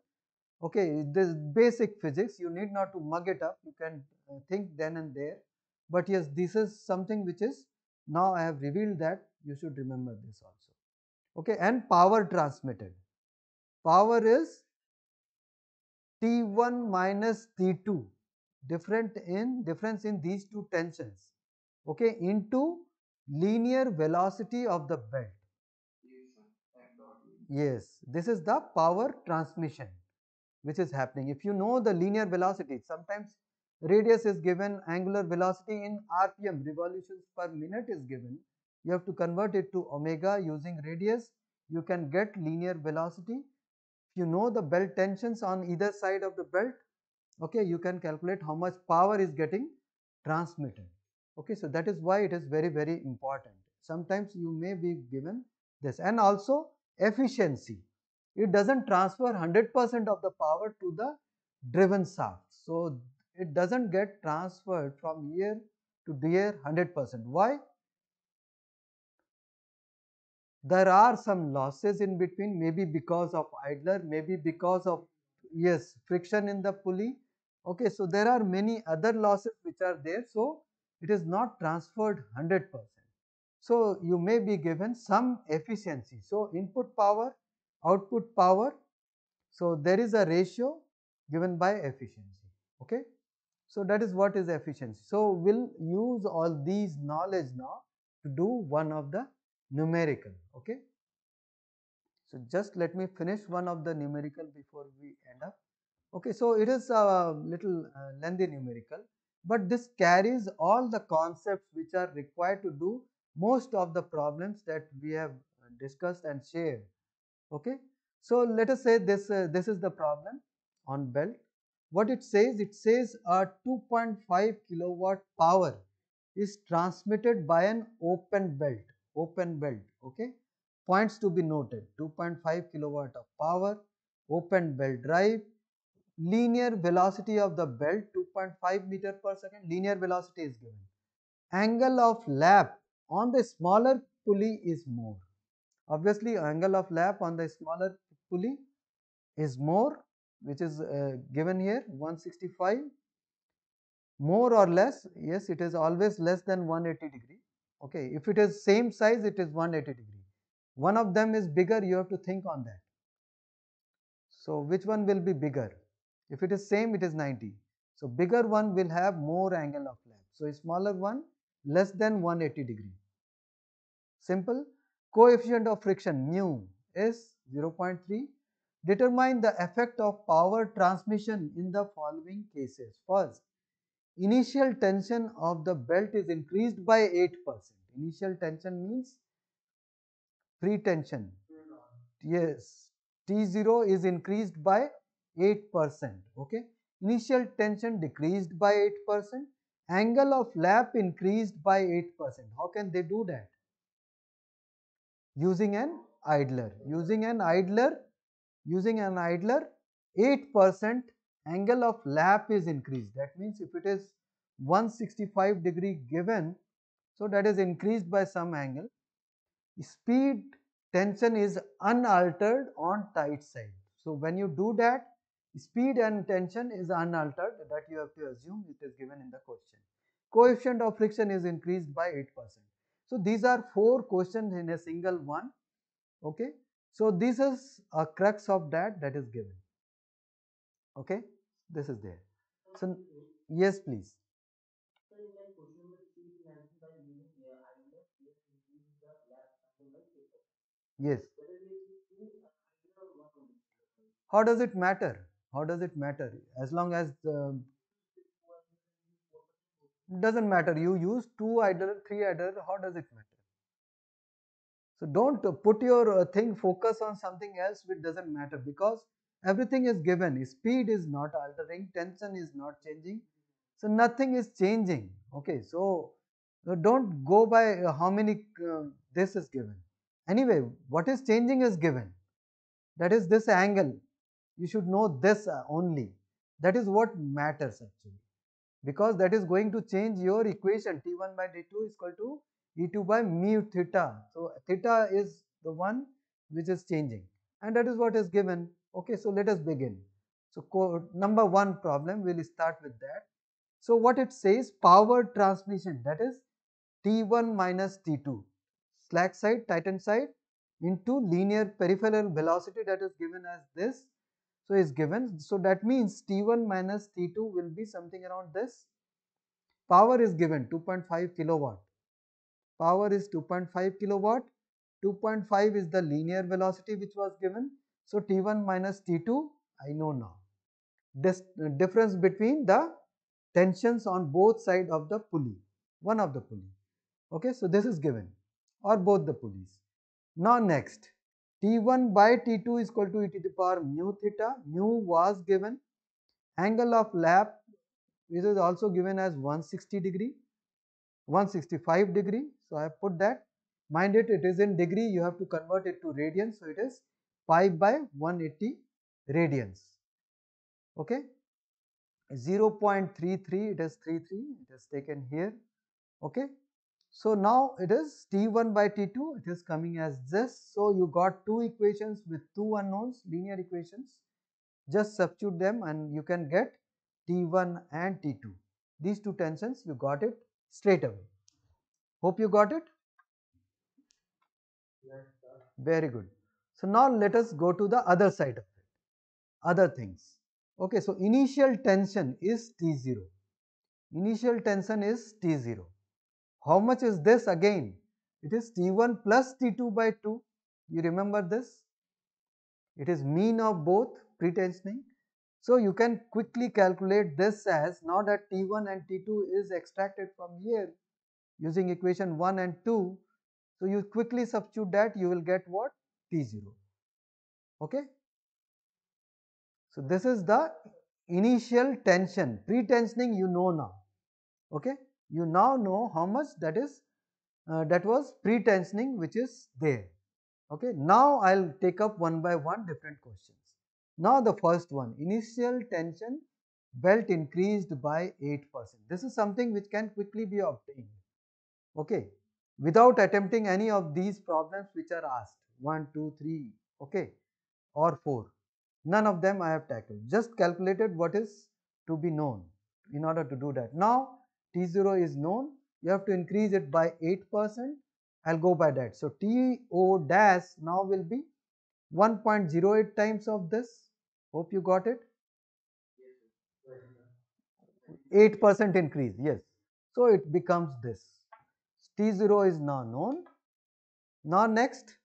Okay, this basic physics, you need not to mug it up, you can uh, think then and there. But yes, this is something which is now I have revealed that you should remember this also. Okay, and power transmitted. Power is T1 minus T2 different in difference in these two tensions okay into linear velocity of the belt yes this is the power transmission which is happening if you know the linear velocity sometimes radius is given angular velocity in rpm revolutions per minute is given you have to convert it to omega using radius you can get linear velocity if you know the belt tensions on either side of the belt okay you can calculate how much power is getting transmitted okay so that is why it is very very important sometimes you may be given this and also efficiency it doesn't transfer 100% of the power to the driven shaft so it doesn't get transferred from here to there 100% why there are some losses in between maybe because of idler maybe because of yes friction in the pulley okay so there are many other losses which are there so it is not transferred 100 percent so you may be given some efficiency so input power output power so there is a ratio given by efficiency okay so that is what is efficiency so we'll use all these knowledge now to do one of the numerical okay so just let me finish one of the numerical before we end up okay so it is a little uh, lengthy numerical but this carries all the concepts which are required to do most of the problems that we have uh, discussed and shared okay so let us say this uh, this is the problem on belt what it says it says a 2.5 kilowatt power is transmitted by an open belt open belt okay points to be noted 2.5 kilowatt of power open belt drive linear velocity of the belt 2.5 meter per second linear velocity is given. Angle of lap on the smaller pulley is more. Obviously angle of lap on the smaller pulley is more which is uh, given here 165 more or less yes it is always less than 180 degree okay if it is same size it is 180 degree one of them is bigger you have to think on that so which one will be bigger if it is same, it is 90. So bigger one will have more angle of flap. So smaller one less than 180 degree. Simple. Coefficient of friction mu is 0.3. Determine the effect of power transmission in the following cases. First, initial tension of the belt is increased by 8%. Initial tension means pre tension. Yes, T0 is increased by 8%. Okay. Initial tension decreased by 8%. Angle of lap increased by 8%. How can they do that? Using an idler. Using an idler, using an idler, 8% angle of lap is increased. That means if it is 165 degree given, so that is increased by some angle. Speed tension is unaltered on tight side. So when you do that, Speed and tension is unaltered that you have to assume it is given in the question. Coefficient of friction is increased by 8%. So, these are 4 questions in a single one. Okay. So, this is a crux of that that is given. Okay. This is there. So, yes please. Yes. How does it matter? how does it matter as long as the doesn't matter you use two idler three idler how does it matter so don't put your uh, thing focus on something else which doesn't matter because everything is given speed is not altering tension is not changing so nothing is changing okay so uh, don't go by uh, how many uh, this is given anyway what is changing is given that is this angle you should know this uh, only. That is what matters actually because that is going to change your equation T1 by D2 is equal to E2 by mu theta. So, theta is the one which is changing and that is what is given. Okay, so let us begin. So, number one problem we will start with that. So, what it says power transmission that is T1 minus T2 slack side titan side into linear peripheral velocity that is given as this so, is given. So, that means T1 minus T2 will be something around this. Power is given 2.5 kilowatt. Power is 2.5 kilowatt. 2.5 is the linear velocity which was given. So, T1 minus T2 I know now. This difference between the tensions on both sides of the pulley, one of the pulley. Okay, so this is given or both the pulleys. Now next, T1 by T2 is equal to e to the power mu theta, mu was given, angle of lap which is also given as 160 degree, 165 degree. So, I have put that, mind it, it is in degree, you have to convert it to radians. So, it is pi by 180 radians, okay. 0 0.33, it is 33, it is taken here, okay. So, now it is T1 by T2 it is coming as this. So, you got two equations with two unknowns linear equations just substitute them and you can get T1 and T2 these two tensions you got it straight away. Hope you got it? Yes, Very good. So, now let us go to the other side of it, other things. Okay, so initial tension is T0, initial tension is T0. How much is this again? It is T1 plus T2 by 2. You remember this? It is mean of both pretensioning. So, you can quickly calculate this as now that T1 and T2 is extracted from here using equation 1 and 2. So, you quickly substitute that you will get what? T0. Okay. So, this is the initial tension, pre-tensioning you know now. Okay you now know how much that is uh, that was pre-tensioning which is there. Okay. Now, I will take up one by one different questions. Now, the first one initial tension belt increased by 8 percent. This is something which can quickly be obtained okay, without attempting any of these problems which are asked 1, 2, 3 okay, or 4. None of them I have tackled, just calculated what is to be known in order to do that. Now, T0 is known, you have to increase it by 8%, I'll go by that. So TO dash now will be 1.08 times of this, hope you got it. 8% increase, yes. So it becomes this. T0 is now known. Now next,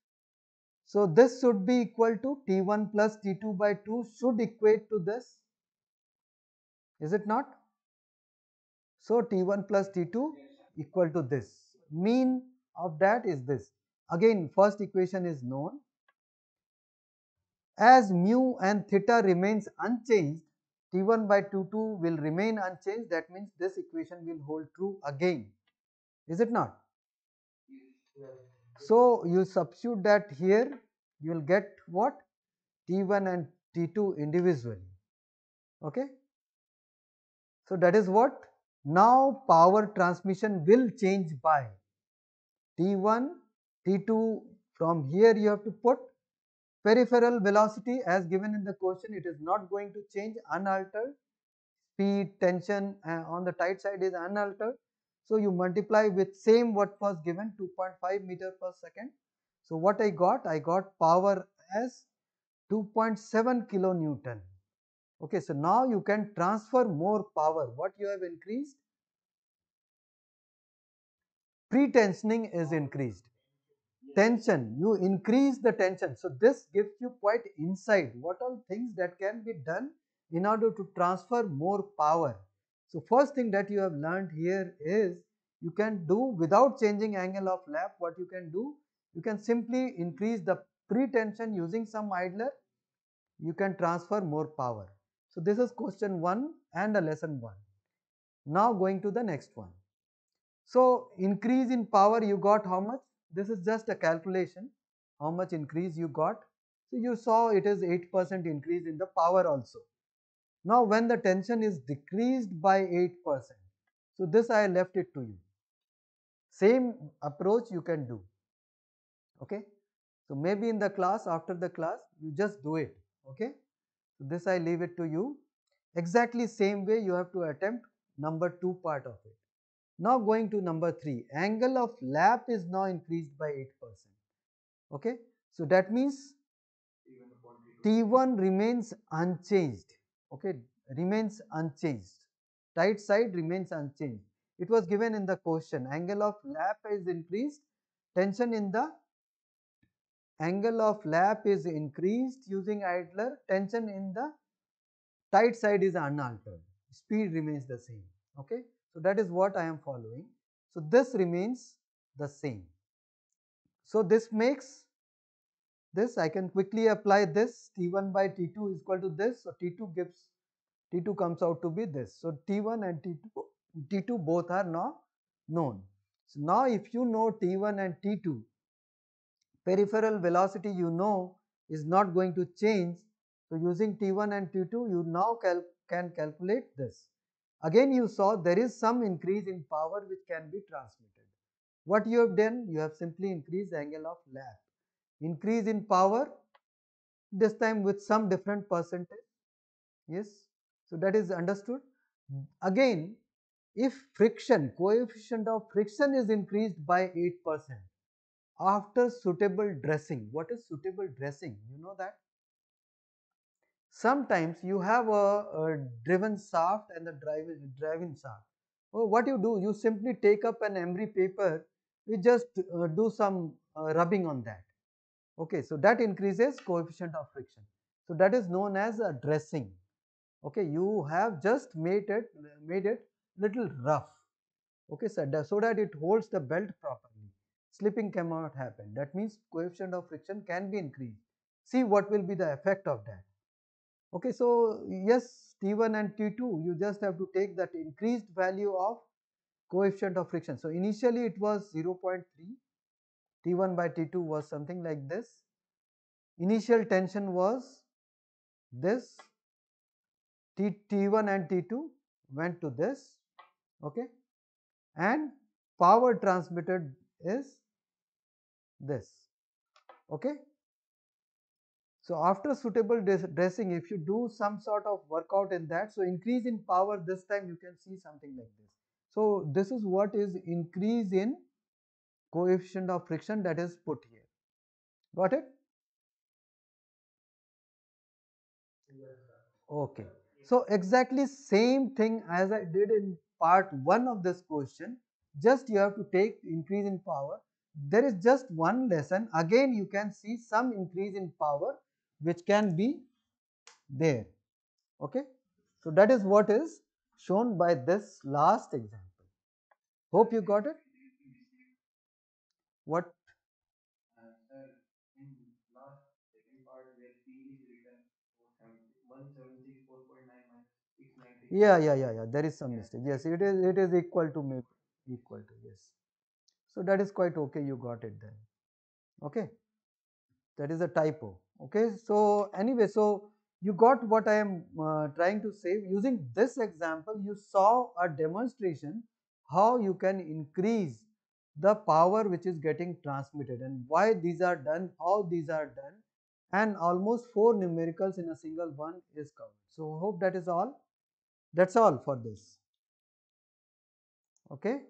so this should be equal to T1 plus T2 by 2 should equate to this, is it not? So, T1 plus T2 equal to this mean of that is this again first equation is known as mu and theta remains unchanged T1 by t2 will remain unchanged that means this equation will hold true again is it not? So, you substitute that here you will get what T1 and T2 individually okay. So, that is what now power transmission will change by T1, T2 from here you have to put peripheral velocity as given in the question it is not going to change unaltered speed tension uh, on the tight side is unaltered. So, you multiply with same what was given 2.5 meter per second. So, what I got? I got power as 2.7 kilonewton. Okay, so now you can transfer more power. What you have increased? Pre-tensioning is increased. Tension, you increase the tension. So this gives you quite insight what all things that can be done in order to transfer more power. So first thing that you have learned here is you can do without changing angle of lap what you can do you can simply increase the pre-tension using some idler you can transfer more power. So, this is question 1 and a lesson 1. Now going to the next one. So, increase in power you got how much? This is just a calculation how much increase you got. So, you saw it is 8% increase in the power also. Now, when the tension is decreased by 8%, so this I left it to you. Same approach you can do. Okay. So, maybe in the class after the class you just do it. Okay this I leave it to you. Exactly same way you have to attempt number 2 part of it. Now going to number 3, angle of lap is now increased by 8 percent. Okay, so that means T1 remains unchanged. Okay, remains unchanged. Tight side remains unchanged. It was given in the question. Angle of lap is increased. Tension in the angle of lap is increased using idler, tension in the tight side is unaltered, speed remains the same. Okay? So, that is what I am following. So, this remains the same. So, this makes this I can quickly apply this T1 by T2 is equal to this. So, T2 gives T2 comes out to be this. So, T1 and T2, T2 both are now known. So, now if you know T1 and T2 peripheral velocity you know is not going to change. So, using T1 and T2 you now cal can calculate this. Again you saw there is some increase in power which can be transmitted. What you have done? You have simply increased angle of lap. Increase in power this time with some different percentage. Yes. So, that is understood. Again if friction coefficient of friction is increased by 8 percent after suitable dressing. What is suitable dressing? You know that? Sometimes you have a, a driven shaft and the drive, driving shaft. Well, oh, what you do? You simply take up an emery paper, you just uh, do some uh, rubbing on that. Okay, so that increases coefficient of friction. So that is known as a dressing. Okay, you have just made it made it little rough. Okay, so that, so that it holds the belt properly slipping cannot happen. That means coefficient of friction can be increased. See what will be the effect of that. Okay, so yes, T1 and T2, you just have to take that increased value of coefficient of friction. So initially it was 0.3, T1 by T2 was something like this. Initial tension was this, T, T1 and T2 went to this, okay, and power transmitted is this okay. So, after suitable dressing if you do some sort of workout in that so increase in power this time you can see something like this. So, this is what is increase in coefficient of friction that is put here got it. Okay. So, exactly same thing as I did in part 1 of this question just you have to take increase in power there is just one lesson again you can see some increase in power which can be there okay so that is what is shown by this last example hope you got it what yeah yeah yeah yeah there is some mistake yes it is it is equal to maybe equal to yes so, that is quite okay you got it then okay that is a typo okay. So, anyway so you got what I am uh, trying to say using this example you saw a demonstration how you can increase the power which is getting transmitted and why these are done how these are done and almost four numericals in a single one is covered. So, hope that is all that is all for this okay.